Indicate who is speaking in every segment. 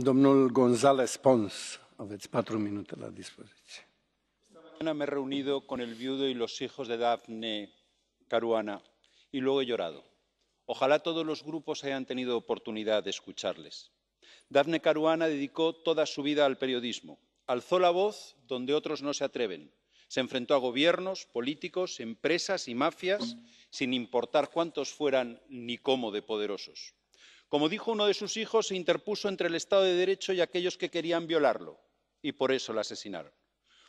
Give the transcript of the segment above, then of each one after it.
Speaker 1: Domnul González Pons, Esta mañana me he reunido con el viudo y los hijos de Daphne Caruana y luego he llorado. Ojalá todos los grupos hayan tenido oportunidad de escucharles. Daphne Caruana dedicó toda su vida al periodismo. Alzó la voz donde otros no se atreven. Se enfrentó a gobiernos, políticos, empresas y mafias, sin importar cuántos fueran ni cómo de poderosos como dijo uno de sus hijos se interpuso entre el estado de derecho y aquellos que querían violarlo y por eso la asesinaron.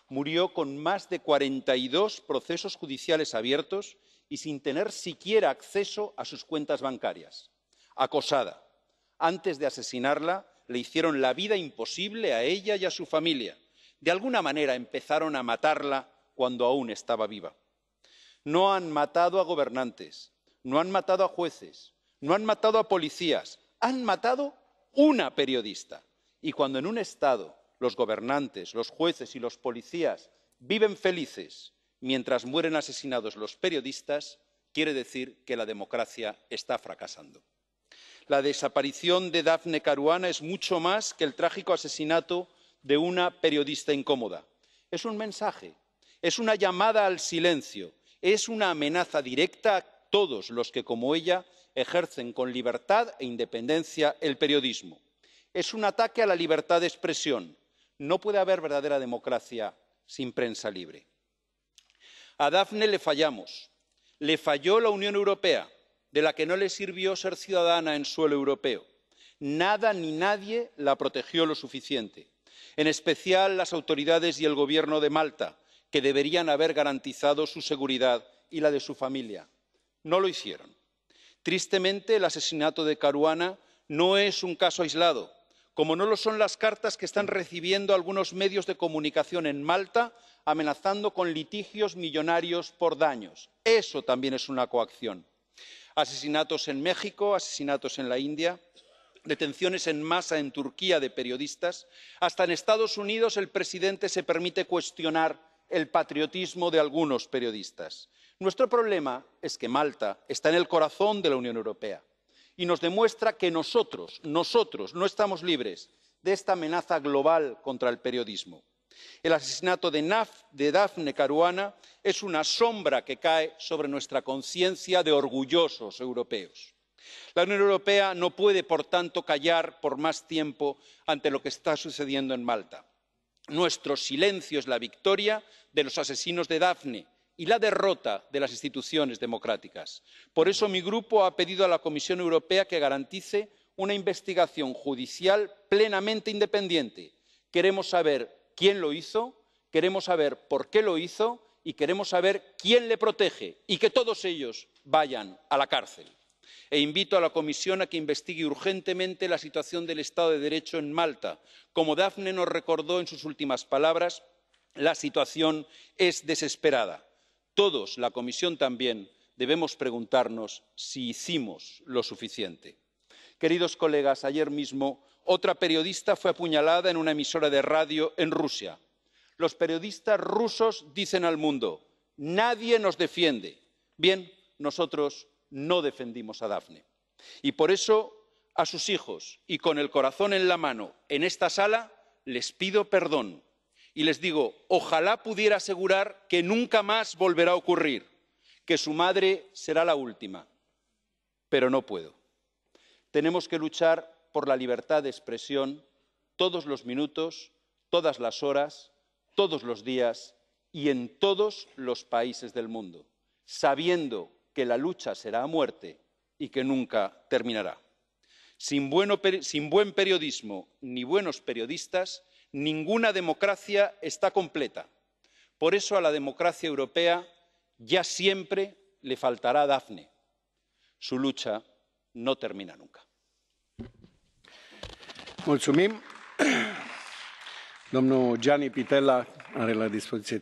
Speaker 1: murió con más de cuarenta y procesos judiciales abiertos y sin tener siquiera acceso a sus cuentas bancarias. acosada antes de asesinarla le hicieron la vida imposible a ella y a su familia. de alguna manera empezaron a matarla cuando aún estaba viva. no han matado a gobernantes no han matado a jueces no han matado a policías han matado una periodista. y cuando en un estado los gobernantes los jueces y los policías viven felices mientras mueren asesinados los periodistas quiere decir que la democracia está fracasando. la desaparición de daphne caruana es mucho más que el trágico asesinato de una periodista incómoda. es un mensaje es una llamada al silencio es una amenaza directa todos los que como ella ejercen con libertad e independencia el periodismo. es un ataque a la libertad de expresión. no puede haber verdadera democracia sin prensa libre. a daphne le fallamos. le falló la unión europea de la que no le sirvió ser ciudadana en suelo europeo. nada ni nadie la protegió lo suficiente en especial las autoridades y el gobierno de malta que deberían haber garantizado su seguridad y la de su familia no lo hicieron. tristemente el asesinato de caruana no es un caso aislado como no lo son las cartas que están recibiendo algunos medios de comunicación en malta amenazando con litigios millonarios por daños eso también es una coacción. asesinatos en méxico asesinatos en la india detenciones en masa en turquía de periodistas hasta en estados unidos el presidente se permite cuestionar el patriotismo de algunos periodistas. nuestro problema es que malta está en el corazón de la unión europea y nos demuestra que nosotros nosotros no estamos libres de esta amenaza global contra el periodismo. el asesinato de daphne caruana es una sombra que cae sobre nuestra conciencia de orgullosos europeos. la unión europea no puede por tanto callar por más tiempo ante lo que está sucediendo en malta nuestro silencio es la victoria de los asesinos de dafne y la derrota de las instituciones democráticas. por eso mi grupo ha pedido a la comisión europea que garantice una investigación judicial plenamente independiente. queremos saber quién lo hizo queremos saber por qué lo hizo y queremos saber quién le protege y que todos ellos vayan a la cárcel e invito a la comisión a que investigue urgentemente la situación del estado de derecho en malta. como daphne nos recordó en sus últimas palabras la situación es desesperada. todos la comisión también debemos preguntarnos si hicimos lo suficiente. queridos colegas ayer mismo otra periodista fue apuñalada en una emisora de radio en rusia. los periodistas rusos dicen al mundo nadie nos defiende. bien nosotros no defendimos a Dafne Y por eso a sus hijos y con el corazón en la mano en esta sala les pido perdón y les digo, ojalá pudiera asegurar que nunca más volverá a ocurrir, que su madre será la última, pero no puedo. Tenemos que luchar por la libertad de expresión todos los minutos, todas las horas, todos los días y en todos los países del mundo, sabiendo que la lucha será a muerte y que nunca terminará. Sin, buen periodismo ni buenos periodistas, ninguna democracia está completa. Por eso a la democracia europea ya siempre le faltará Dafne. Su lucha no termina nunca.